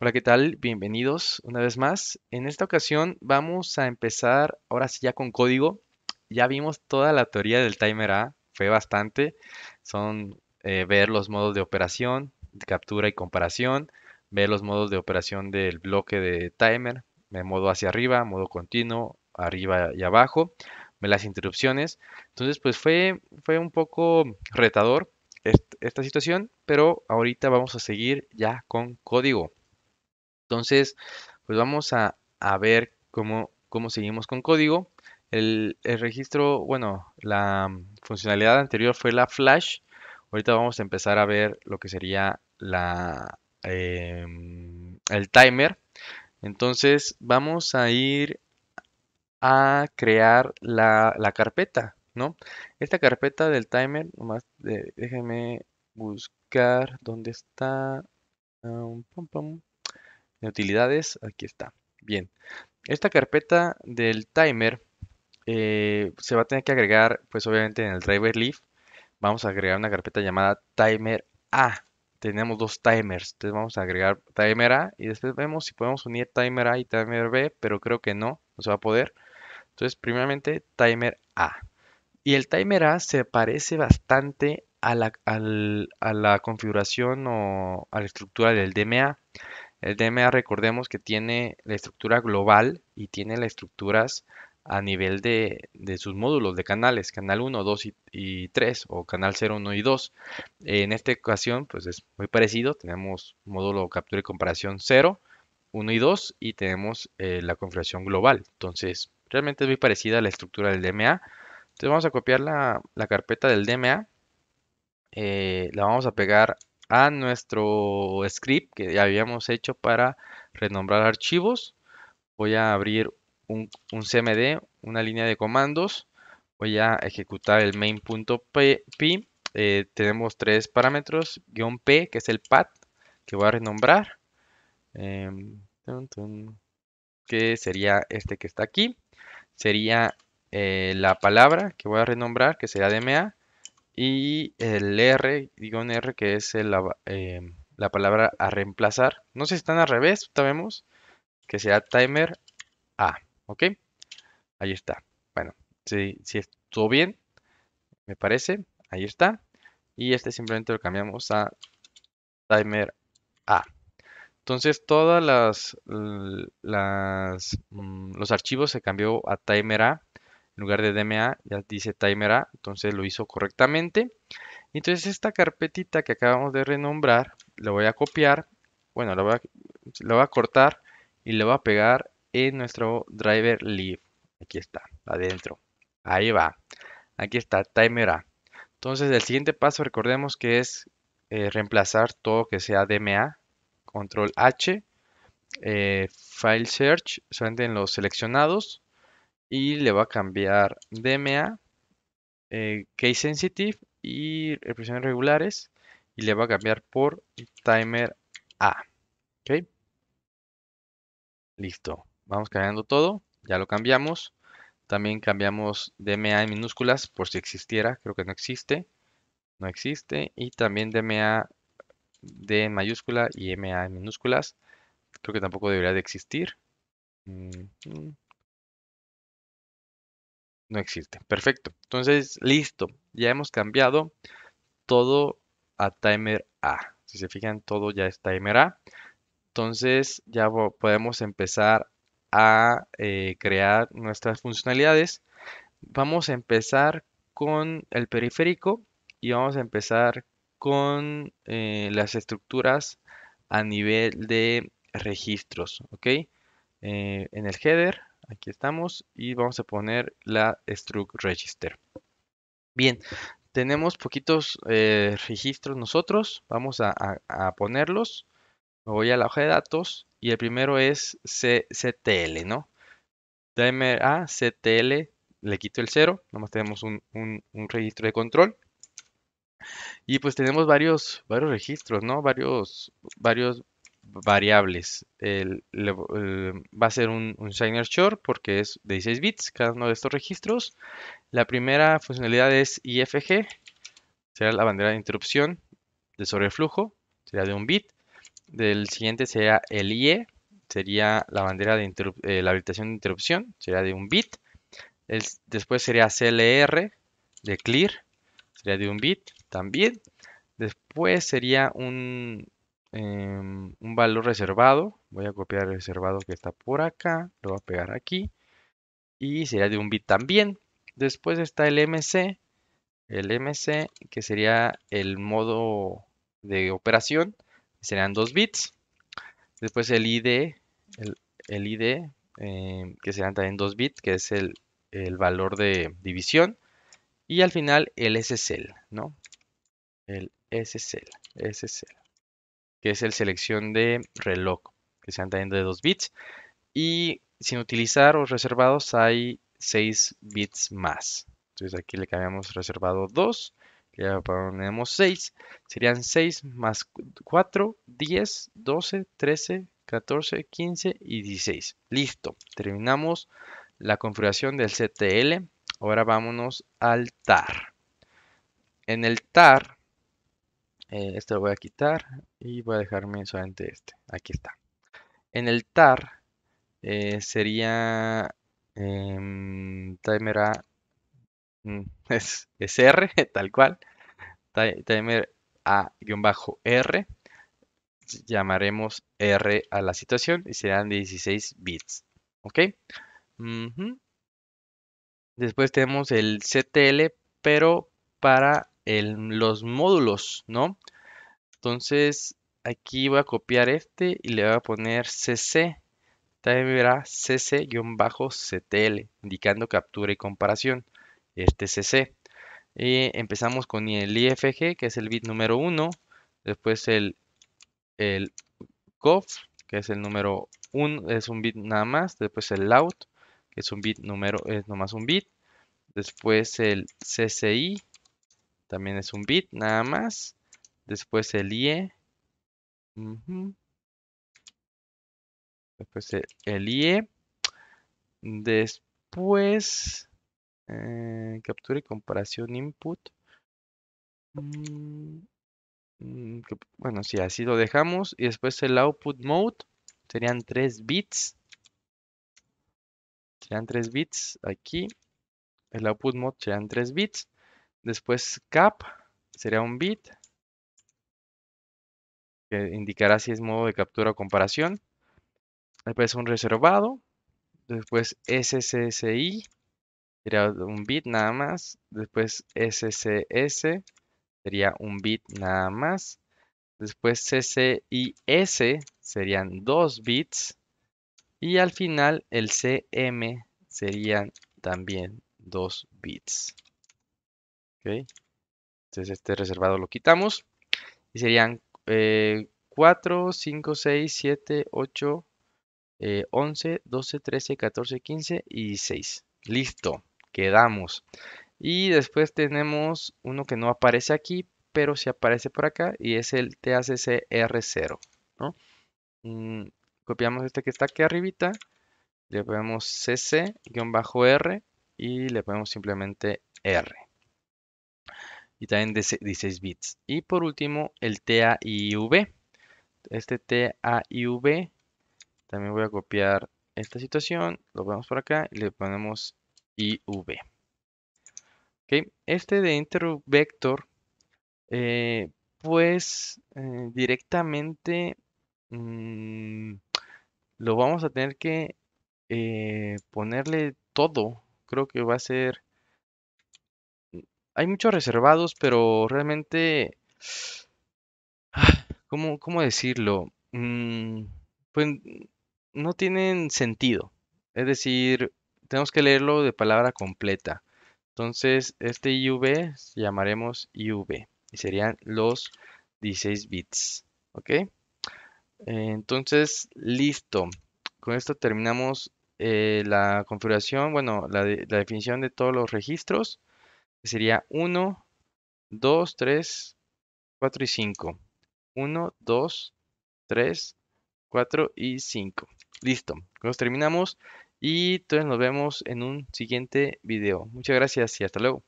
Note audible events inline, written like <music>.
Hola, ¿qué tal? Bienvenidos una vez más. En esta ocasión vamos a empezar ahora sí ya con código. Ya vimos toda la teoría del timer A, fue bastante. Son eh, ver los modos de operación, captura y comparación, ver los modos de operación del bloque de timer, de modo hacia arriba, modo continuo, arriba y abajo, ver las interrupciones. Entonces, pues fue, fue un poco retador esta situación, pero ahorita vamos a seguir ya con código. Entonces, pues vamos a, ver cómo, cómo seguimos con código. El, registro, bueno, la funcionalidad anterior fue la flash. Ahorita vamos a empezar a ver lo que sería la, em, el timer. Entonces vamos a ir a crear la, carpeta, ¿no? Esta carpeta del timer, nomás de, déjenme buscar dónde está utilidades, aquí está. Bien, esta carpeta del timer eh, se va a tener que agregar, pues obviamente en el driver leaf, vamos a agregar una carpeta llamada timer A. Tenemos dos timers, entonces vamos a agregar timer A y después vemos si podemos unir timer A y timer B, pero creo que no, no se va a poder. Entonces, primeramente, timer A. Y el timer A se parece bastante a la, a la configuración o a la estructura del DMA. El DMA recordemos que tiene la estructura global y tiene las estructuras a nivel de, sus módulos de canales, canal 1, 2 y, 3 o canal 0, 1 y 2. En esta ocasión pues es muy parecido, tenemos módulo captura y comparación 0, 1 y 2 y tenemos eh, la configuración global. Entonces realmente es muy parecida a la estructura del DMA. Entonces vamos a copiar la, carpeta del DMA, eh, la vamos a pegar a nuestro script que habíamos hecho para renombrar archivos. Voy a abrir un, CMD, una línea de comandos. Voy a ejecutar el main.py. Eh, tenemos tres parámetros, guión P, que es el path, que voy a renombrar, em, que sería este que está aquí, sería eh, la palabra que voy a renombrar, que será DMA, y el R, digo un R que es em, la palabra a reemplazar. No sé si están al revés, sabemos que será timer A, ¿ok? Ahí está. Bueno, si, estuvo bien, me parece, ahí está. Y este simplemente lo cambiamos a timer A. Entonces, todas las, las mm, los archivos se cambió a timer A en lugar de DMA ya dice timer A, entonces lo hizo correctamente. Entonces esta carpetita que acabamos de renombrar, la voy a copiar, bueno, la voy a, cortar y la voy a pegar en nuestro driver live. Aquí está, adentro. Ahí va. Aquí está, timer A. Entonces el siguiente paso, recordemos que es eh, reemplazar todo que sea DMA, control H, eh, file search, solamente en los seleccionados, y le va a cambiar DMA, Case eh, Sensitive y represiones regulares y le va a cambiar por Timer A. ¿Ok? Listo. Vamos cambiando todo. Ya lo cambiamos. También cambiamos DMA en minúsculas por si existiera. Creo que no existe. No existe. Y también DMA D en mayúscula y MA en minúsculas. Creo que tampoco debería de existir. Mm, mm no existe. Perfecto. Entonces, listo. Ya hemos cambiado todo a timer A. Si se fijan, todo ya es timer A. Entonces, ya podemos empezar a eh, crear nuestras funcionalidades. Vamos a empezar con el periférico y vamos a empezar con eh, las estructuras a nivel de registros. ¿Ok? Eh, en el header Aquí estamos y vamos a poner la struct register. Bien, tenemos poquitos eh, registros nosotros. Vamos a, ponerlos. Me voy a la hoja de datos y el primero es CTL, ¿no? Timer A, ah, CTL, le quito el 0. Nomás tenemos un, un registro de control. Y pues tenemos varios, varios registros, ¿no? Varios, varios variables. va a ser un, signer Short porque es de 16 bits cada uno de estos registros. La primera funcionalidad es IFG, será la bandera de interrupción de sobreflujo, será de un bit. Del siguiente sería el IE, sería la bandera de eh, la habilitación de interrupción, Sería de un bit. después sería CLR de clear, sería de un bit también. Después sería un Em, un valor reservado. Voy a copiar el reservado que está por acá. Lo voy a pegar aquí. Y sería de un bit también. Después está el MC. El MC que sería el modo de operación. serían dos bits. Después el ID. El, ID em, que serán también dos bits. Que es el, valor de división. Y al final el SSL, ¿no? El SSL, SSL que es el selección de reloj, que sean también de 2 bits. Y sin utilizar o reservados hay 6 bits más. Entonces aquí le cambiamos reservado 2, le ponemos 6, serían 6 más 4, 10, 12, 13, 14, 15 y 16. Listo, terminamos la configuración del CTL. Ahora vámonos al TAR. En el TAR eh, esto lo voy a quitar y voy a dejarme solamente este. Aquí está. En el tar eh, sería em, timer a mm, <laughs> es, R, <laughs> tal cual. Timer A-R. Llamaremos R a la situación y serán 16 bits. ¿Ok? Después tenemos el CTL, pero para los módulos, ¿no? Entonces, aquí voy a copiar este y le voy a poner CC. También verá CC-CTL, indicando captura y comparación. Este CC. Y empezamos con el IFG, que es el bit número 1. Después el, el que es el número 1, es un bit nada más. Después el LOUT, que es un bit número, es nomás un bit. Después el CCI, también es un bit, nada más. Después el IE. Después e, el IE. Después eh, captura y comparación input. Mm, mm, bueno, si así lo dejamos. Y después el output mode. Serían 3 bits. Serían 3 bits aquí. El output mode serían 3 bits. Después cap sería un bit que indicará si es modo de captura o comparación. Después un reservado. Después SSSI sería un bit nada más. Después SCS sería un bit nada más. Después CCIS serían dos bits. Y al final el CM serían también dos bits. Entonces este reservado lo quitamos. Y serían 4, 5, 6, 7, 8, 11, 12, 13, 14, 15 y 6, Listo, quedamos. Y después tenemos uno que no aparece aquí, pero sí aparece por acá y es el TACCR0. Mm, copiamos este que está aquí arribita, le ponemos CC-R y le ponemos simplemente R y también de 16 bits. Y por último, el TAIV. Este TAIV, también voy a copiar esta situación, lo ponemos por acá y le ponemos IV. Okay. Este de interrupt vector, eh, pues eh, directamente mm, lo vamos a tener que eh, ponerle todo. Creo que va a ser hay muchos reservados, pero realmente, <sighs> ¿cómo, cómo decirlo? Mm, pues no tienen sentido. Es decir, tenemos que leerlo de palabra completa. Entonces, este IV llamaremos IV y serían los 16 bits. ¿Ok? Entonces, listo. Con esto terminamos eh, la configuración, bueno, la definición de todos los registros sería 1, 2, 3, 4 y 5. 1, 2, 3, 4 y 5. Listo, nos terminamos y entonces nos vemos en un siguiente video. Muchas gracias y hasta luego.